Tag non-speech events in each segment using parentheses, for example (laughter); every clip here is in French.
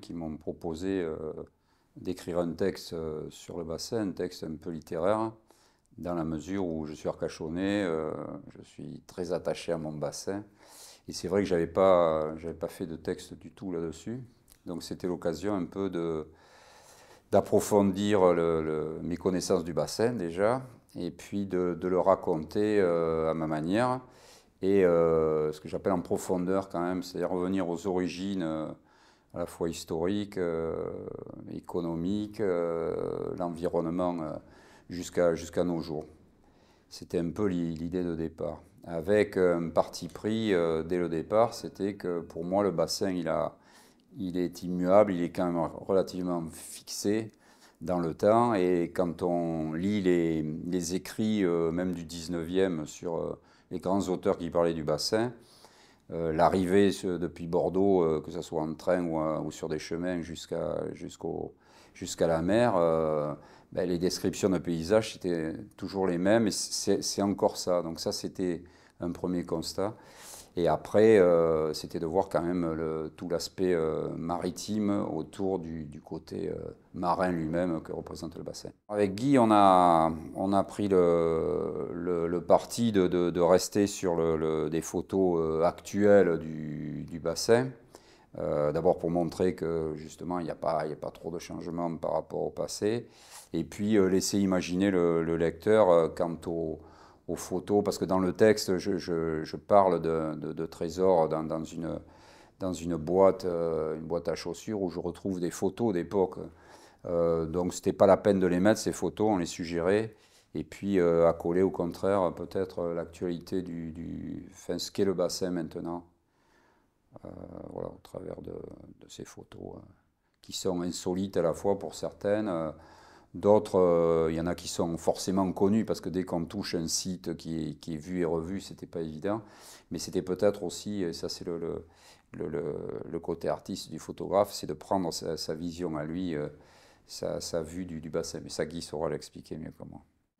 qui m'ont proposé euh, d'écrire un texte euh, sur le bassin, un texte un peu littéraire, dans la mesure où je suis arcachonné, euh, je suis très attaché à mon bassin. Et c'est vrai que je n'avais pas, pas fait de texte du tout là-dessus. Donc c'était l'occasion un peu de, d'approfondir le, mes connaissances du bassin déjà, et puis de, le raconter à ma manière, et ce que j'appelle en profondeur quand même, c'est-à-dire revenir aux origines à la fois historique, euh, économique, euh, l'environnement euh, jusqu'à jusqu'à nos jours. C'était un peu l'idée de départ. Avec un parti pris dès le départ, c'était que pour moi le bassin il, a, il est immuable, il est quand même relativement fixé dans le temps. Et quand on lit les, les écrits, même du 19e, sur les grands auteurs qui parlaient du bassin, euh, l'arrivée depuis Bordeaux, euh, que ce soit en train ou, euh, sur des chemins jusqu'à la mer, ben, les descriptions de paysages étaient toujours les mêmes et c'est encore ça. Donc ça, c'était un premier constat. Et après, euh, c'était de voir quand même tout l'aspect euh, maritime autour du, côté euh, marin lui-même que représente le bassin. Avec Guy, on a, on a pris le, parti de, rester sur des photos actuelles du, bassin. D'abord pour montrer que justement il n'y a, a, pas trop de changements par rapport au passé, et puis laisser imaginer le, lecteur quant au, aux photos, parce que dans le texte, je, parle de, trésors dans, une, boîte, euh, une boîte à chaussures où je retrouve des photos d'époque. Euh, donc donc n'était pas la peine de les mettre, ces photos, on les suggérait. Et puis à euh, coller au contraire peut-être l'actualité du, du ce qu'est le bassin maintenant, voilà, au travers de ces photos qui sont insolites à la fois pour certaines. D'autres, euh, il y en a qui sont forcément connus parce que dès qu'on touche un site qui est, vu et revu, n'était pas évident. Mais c'était peut-être aussi, ça c'est le, côté artiste du photographe, c'est de prendre sa, vision à lui, euh, sa, vue du, du, bassin. Mais ça, Guy saura l'expliquer mieux que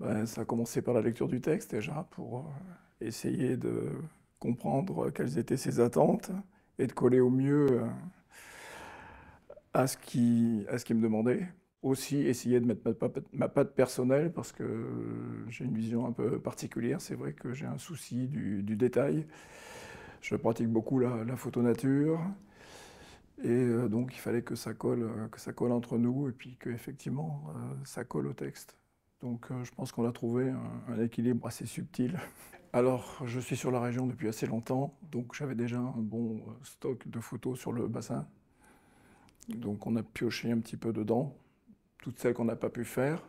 moi. ça a commencé par la lecture du texte déjà pour euh, essayer de comprendre quelles étaient ses attentes et de coller au mieux à ce qu'il qui me demandait aussi essayer de mettre ma, patte personnelle parce que j'ai une vision un peu particulière. C'est vrai que j'ai un souci du, détail. Je pratique beaucoup la, photo nature. Et euh, donc, il fallait que ça colle, euh, que ça colle entre nous et puis qu'effectivement, euh, ça colle au texte. Donc, je pense qu'on a trouvé un équilibre assez subtil. Alors, je suis sur la région depuis assez longtemps, donc j'avais déjà un bon stock de photos sur le bassin. Donc, on a pioché un petit peu dedans toutes celles qu'on n'a pas pu faire.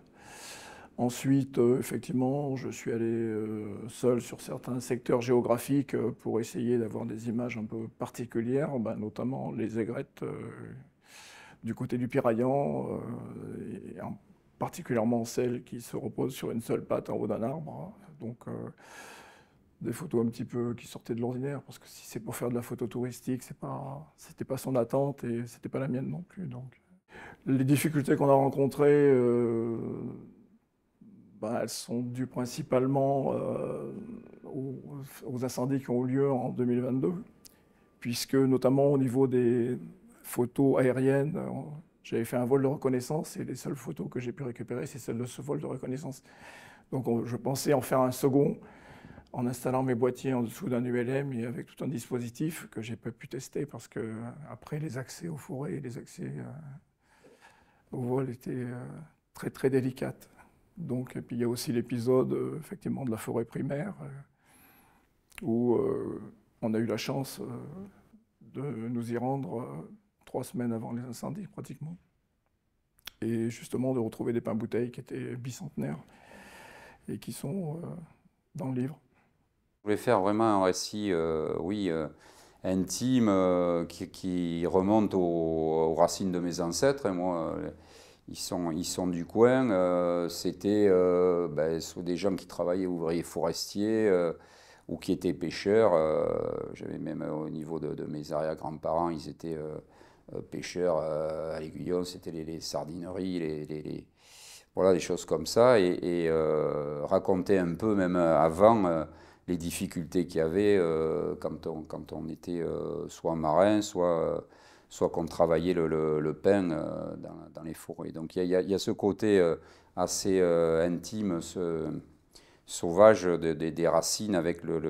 Ensuite, euh, effectivement, je suis allé euh, seul sur certains secteurs géographiques euh, pour essayer d'avoir des images un peu particulières, ben, notamment les aigrettes du côté du Piraillan, et particulièrement celles qui se reposent sur une seule patte en haut d'un arbre. Donc, des photos un petit peu qui sortaient de l'ordinaire, parce que si c'est pour faire de la photo touristique, c'est pas, c'était pas son attente et c'était pas la mienne non plus. Donc. Les difficultés qu'on a rencontrées, euh, ben, elles sont dues principalement euh, aux, incendies qui ont eu lieu en 2022, puisque notamment au niveau des photos aériennes, euh, j'avais fait un vol de reconnaissance et les seules photos que j'ai pu récupérer, c'est celles de ce vol de reconnaissance. Donc je pensais en faire un second en installant mes boîtiers en dessous d'un ULM et avec tout un dispositif que j'ai pas pu tester parce que après les accès aux forêts et les accès au vol était euh, très très délicate. Donc, et puis il y a aussi l'épisode euh, effectivement de la forêt primaire euh, où on a eu la chance de nous y rendre trois semaines avant les incendies pratiquement. Et justement de retrouver des pains bouteilles qui étaient bicentenaires et qui sont dans le livre. Je voulais faire vraiment un récit, oui, intime euh, qui, remonte aux, racines de mes ancêtres. Et moi, euh, ils sont, ils sont du coin. Euh, c'était ben, des gens qui travaillaient ouvriers forestiers ou qui étaient pêcheurs. J'avais même au niveau de, de mes arrière-grands-parents, ils étaient pêcheurs à l'aiguillon. C'était les, sardineries, les, les, voilà, des choses comme ça. Et, et raconter un peu, même avant les difficultés qu'il y avait euh, quand, on, quand on était euh, soit marin, soit, euh, soit qu'on travaillait le, pain dans, les forêts. Donc il y, a ce côté assez intime, ce, sauvage des racines avec le,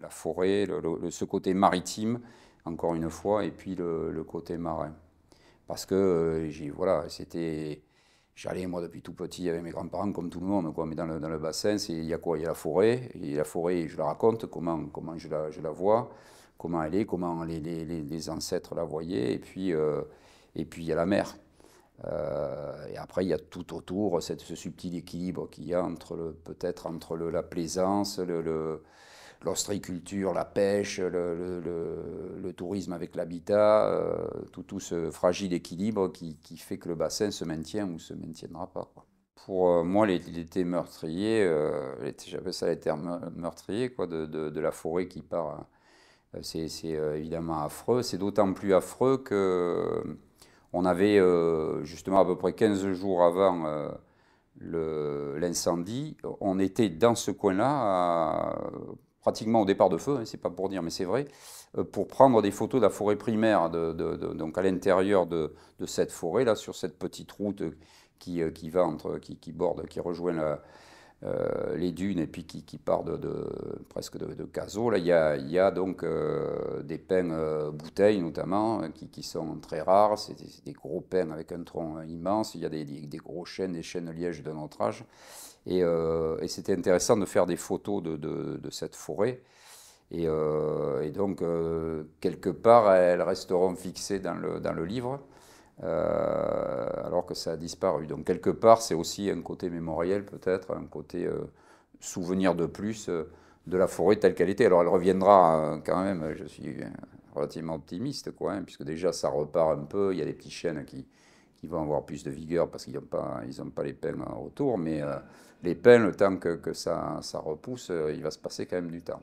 la forêt, ce côté maritime, encore une fois, et puis le, côté marin. Parce que voilà, c'était J'allais, moi, depuis tout petit, avec mes grands-parents, comme tout le monde, Mais dans le, dans le bassin, il y a quoi Il y a la forêt. Et la forêt, je la raconte, comment, comment je, la, je la vois, comment elle est, comment les, les, les, ancêtres la voyaient. Et puis, euh, et puis il y a la mer. Euh, et après, il y a tout autour cette, ce subtil équilibre qu'il y a entre peut-être entre le, la plaisance, le l'ostriculture, la pêche, le, le, tourisme avec l'habitat, euh, tout, tout, ce fragile équilibre qui, qui, fait que le bassin se maintient ou se maintiendra pas. Pour euh, moi, l'été meurtrier, euh, j'appelle ça l'été meurtrier quoi, de, de, la forêt qui part, c'est évidemment affreux. C'est d'autant plus affreux que on avait justement à peu près 15 jours avant l'incendie, on était dans ce coin-là pratiquement au départ de feu, hein, c'est pas pour dire, mais c'est vrai, euh, pour prendre des photos de la forêt primaire, donc à l'intérieur de, cette forêt, là, sur cette petite route qui, euh, va entre, qui, qui borde, qui rejoint la, euh, les dunes et puis qui, partent de, presque de, de Là, il y a, donc euh, des peines euh, bouteilles notamment hein, qui, sont très rares. C'est des, gros peines avec un tronc immense. Il y a des, gros chênes, des chênes lièges de autre âge. Et, c'était intéressant de faire des photos de, cette forêt. Et, donc, quelque part, elles resteront fixées dans le, livre ça a disparu. Donc quelque part, c'est aussi un côté mémoriel peut-être, un côté euh, souvenir de plus euh, de la forêt telle qu'elle était. Alors elle reviendra euh, quand même, je suis relativement optimiste, quoi, hein, puisque déjà ça repart un peu, il y a des petits chênes qui, qui vont avoir plus de vigueur parce qu'ils n'ont pas, ils pas les peines en retour, mais les peines, le temps que, que ça, ça, repousse, il va se passer quand même du temps.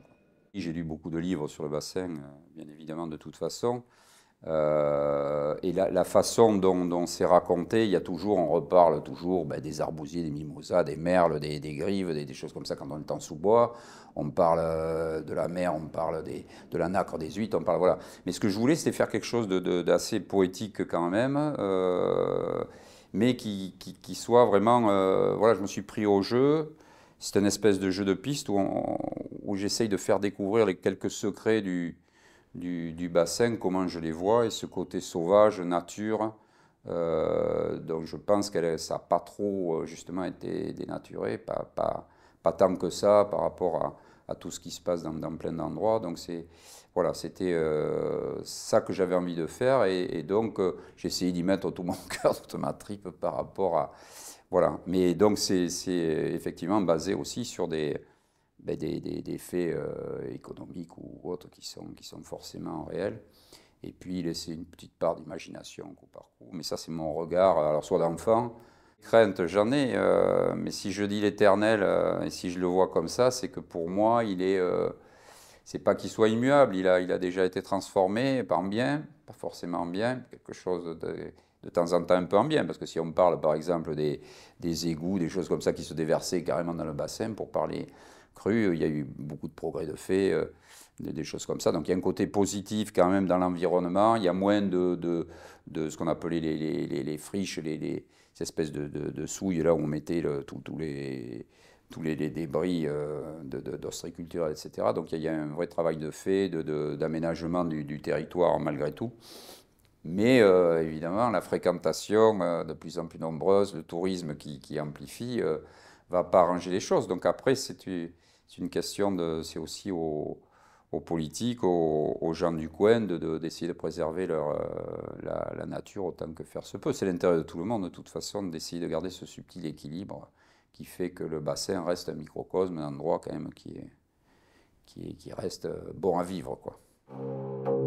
J'ai lu beaucoup de livres sur le bassin, bien évidemment, de toute façon. Euh, et la, façon dont, on c'est raconté, il y a toujours, on reparle toujours ben, des arbousiers, des mimosas, des merles, des, grives, des, choses comme ça quand on est en sous-bois. On parle euh, de la mer, on parle de la nacre des huîtres, on parle. Voilà. Mais ce que je voulais, c'était faire quelque chose d'assez poétique quand même, euh, mais qui, soit vraiment. voilà, je me suis pris au jeu. C'est une espèce de jeu de piste où, où j'essaye de faire découvrir les quelques secrets du du, bassin, comment je les vois, et ce côté sauvage, nature, euh, donc je pense que ça n'a pas trop euh, justement été dénaturé, pas, pas, pas, tant que ça par rapport à, tout ce qui se passe dans, plein d'endroits. Donc c'est voilà, c'était euh, ça que j'avais envie de faire et, donc j'ai essayé d'y mettre tout mon (laughs) cœur, toute ma tripe par rapport à voilà. Mais donc c'est effectivement basé aussi sur des ben, des, faits euh, économiques ou autres qui sont, qui sont forcément réels. Et puis laisser une petite part d'imagination coup par coup. Mais ça, c'est mon regard, alors soit d'enfant, crainte, j'en ai, euh, mais si je dis l'éternel euh, et si je le vois comme ça, c'est que pour moi, il est. c'est pas qu'il soit immuable, il a, il a déjà été transformé par bien, pas forcément bien, quelque chose de de temps en temps un peu en bien, parce que si on parle par exemple des, des, égouts, des choses comme ça qui se déversaient carrément dans le bassin, pour parler euh, il y a eu beaucoup de progrès de fait, euh, des, choses comme ça. Donc il y a un côté positif quand même dans l'environnement. Il y a moins de, de, de ce qu'on appelait les, les, les, friches, les, ces espèces de, de, souilles là où on mettait le, tout, les, tous les, débris euh, d'ostriculture, etc. Donc il y, a, un vrai travail de fait, d'aménagement du, territoire malgré tout. Mais évidemment, la fréquentation de plus en plus nombreuse, le tourisme qui, qui amplifie, ne va pas arranger les choses. Donc après, c'est c'est une question de, c'est aussi aux, politiques, aux, gens du coin, d'essayer de, d'essayer de préserver leur, euh, la, nature autant que faire se peut. C'est l'intérêt de tout le monde, de toute façon, d'essayer de garder ce subtil équilibre qui fait que le bassin reste un microcosme, un endroit quand même qui, qui, reste euh, bon à vivre. Quoi.